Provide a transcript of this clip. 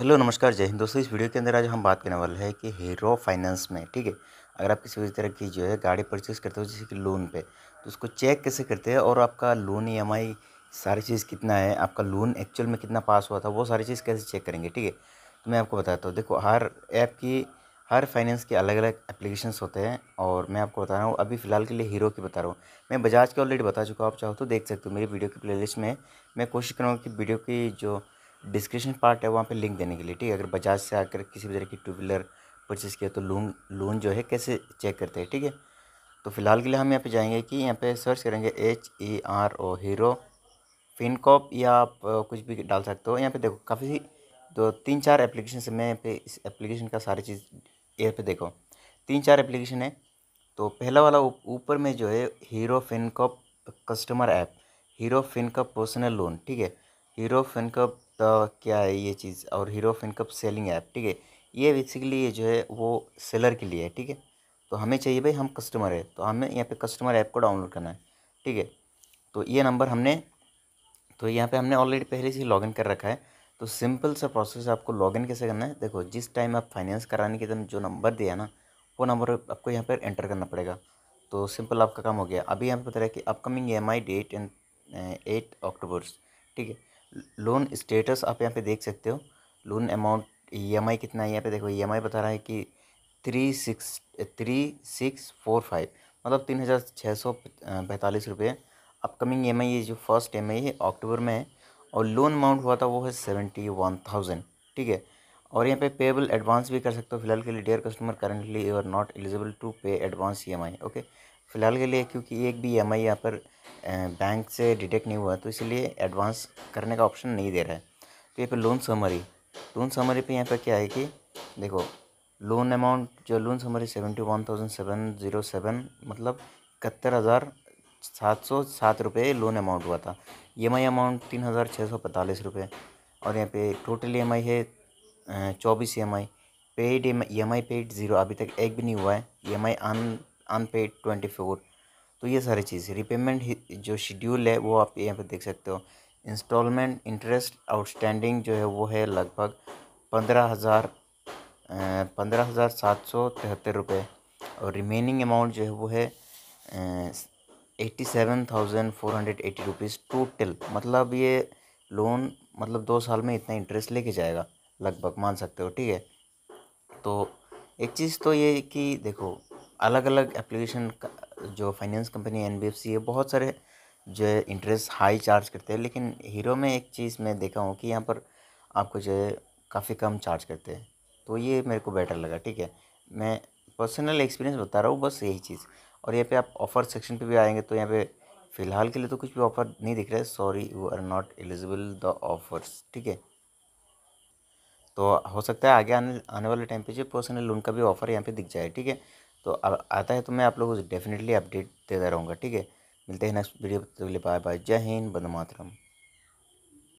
hello नमस्कार जय हिंद दोस्तों इस वीडियो के अंदर आज हम बात करने वाले हैं कि हीरो फाइनेंस में ठीक है अगर आप किसी भी तरह की जो है गाड़ी परचेज करते हो जैसे कि लोन पे तो उसको चेक कैसे करते हैं और आपका लोन ई e सारी चीज़ कितना है आपका लोन एक्चुअल में कितना पास हुआ था वो सारी चीज़ कैसे चेक करेंगे ठीक है तो मैं आपको बताता हूँ देखो हर ऐप की हर फाइनेंस के अलग अलग एप्लीकेशंस होते हैं और मैं आपको बता रहा हूँ अभी फ़िलहाल के लिए हीरो की बता रहा हूँ मैं बजाज के ऑलरेडी बता चुका हूँ आप चाहो तो देख सकते हो मेरी वीडियो की प्लेलिस्ट में मैं कोशिश करूँगा कि वीडियो की जो डिस्क्रिप्शन पार्ट है वहाँ पे लिंक देने के लिए ठीक है अगर बजाज से आकर किसी भी तरह की टू व्हीलर परचेज़ किया तो लोन लोन जो है कैसे चेक करते हैं ठीक है तो फिलहाल के लिए हम यहाँ पे जाएंगे कि यहाँ पे सर्च करेंगे H E R O Hero FinCorp या आप कुछ भी डाल सकते हो यहाँ पे देखो काफ़ी दो तीन चार एप्लीकेशन से मैं यहाँ पे इस एप्लीकेशन का सारी चीज़ यहाँ पे देखो तीन चार एप्लीकेशन है तो पहला वाला ऊपर में जो है Hero FinCorp customer app Hero FinCorp personal loan ठीक है हीरो फिनकॉप तो क्या है ये चीज़ और hero of income selling app ठीक है ये बेसिकली ये जो है वो सेलर के लिए है ठीक है तो हमें चाहिए भाई हम कस्टमर है तो हमें यहाँ पे कस्टमर ऐप को डाउनलोड करना है ठीक है तो ये नंबर हमने तो यहाँ पे हमने ऑलरेडी पहले से लॉगिन कर रखा है तो सिंपल सा प्रोसेस आपको लॉगिन कैसे करना है देखो जिस टाइम आप फाइनेंस कराने के दिन जो नंबर दिया ना वो नंबर आपको यहाँ पर एंटर करना पड़ेगा तो सिंपल आपका काम हो गया अभी यहाँ पर बता रहा है कि upcoming E M I date and eight October ठीक है लोन स्टेटस आप यहाँ पे देख सकते हो लोन अमाउंट ई कितना है यहाँ पे देखो ई e बता रहा है कि three six three six four five मतलब तीन हज़ार छः सौ पैंतालीस रुपये अपकमिंग ई एम आई ये जो फर्स्ट ई एम आई है अक्टूबर में है और लोन अमाउंट हुआ था वो है सेवेंटी वन थाउजेंड ठीक है और यहाँ पे पेबल एडवांस भी कर सकते हो फिलहाल के लिए dear customer currently you are not eligible to pay advance E okay फ़िलहाल के लिए क्योंकि एक भी ई e एम यहाँ पर बैंक से डिटेक्ट नहीं हुआ तो इसलिए एडवांस करने का ऑप्शन नहीं दे रहा है तो यहाँ पर लोन समरी लोन समरी पे यहाँ पर क्या है कि देखो लोन अमाउंट जो loan summary seventy one thousand seven zero seven मतलब इकहत्तर हज़ार सात सौ सात रुपये लोन अमाउंट हुआ था ई एम आई अमाउंट तीन हज़ार छः सौ पैंतालीस रुपये और यहाँ पे टोटल ई एम आई है चौबीस E M I paid E M I paid zero अभी तक एक भी नहीं हुआ है E M I un unpaid twenty four तो ये सारी चीज़ रिपेमेंट जो शेड्यूल है वो आप यहाँ पर देख सकते हो इंस्टॉलमेंट इंटरेस्ट आउटस्टैंडिंग जो है वो है लगभग पंद्रह हज़ार पंद्रह हज़ार सात सौ तिहत्तर रुपये और रिमेनिंग अमाउंट जो है वो है eighty seven thousand four hundred eighty rupees total मतलब ये लोन मतलब दो साल में इतना इंटरेस्ट लेके जाएगा लगभग मान सकते हो ठीक है तो एक चीज़ तो ये कि देखो अलग अलग एप्लीकेशन जो फाइनेंस कंपनी एन बी है बहुत सारे जो है इंटरेस्ट हाई चार्ज करते हैं लेकिन हीरो में एक चीज़ मैं देखा हूँ कि यहाँ पर आपको जो है काफ़ी कम चार्ज करते हैं तो ये मेरे को बेटर लगा ठीक है मैं पर्सनल एक्सपीरियंस बता रहा हूँ बस यही चीज़ और यहाँ पे आप ऑफ़र सेक्शन पे भी आएंगे तो यहाँ पे फ़िलहाल के लिए तो कुछ भी ऑफ़र नहीं दिख रहा है sorry you are not eligible the offers ठीक है तो हो सकता है आगे आने आने वाले टाइम पे जो पर्सनल लोन का भी ऑफर यहाँ पे दिख जाए ठीक है तो अब आता है तो मैं आप लोगों को डेफिनेटली अपडेट देता रहूँगा ठीक है मिलते हैं नेक्स्ट वीडियो तो बाय बाय जय हिंद बंद मातरम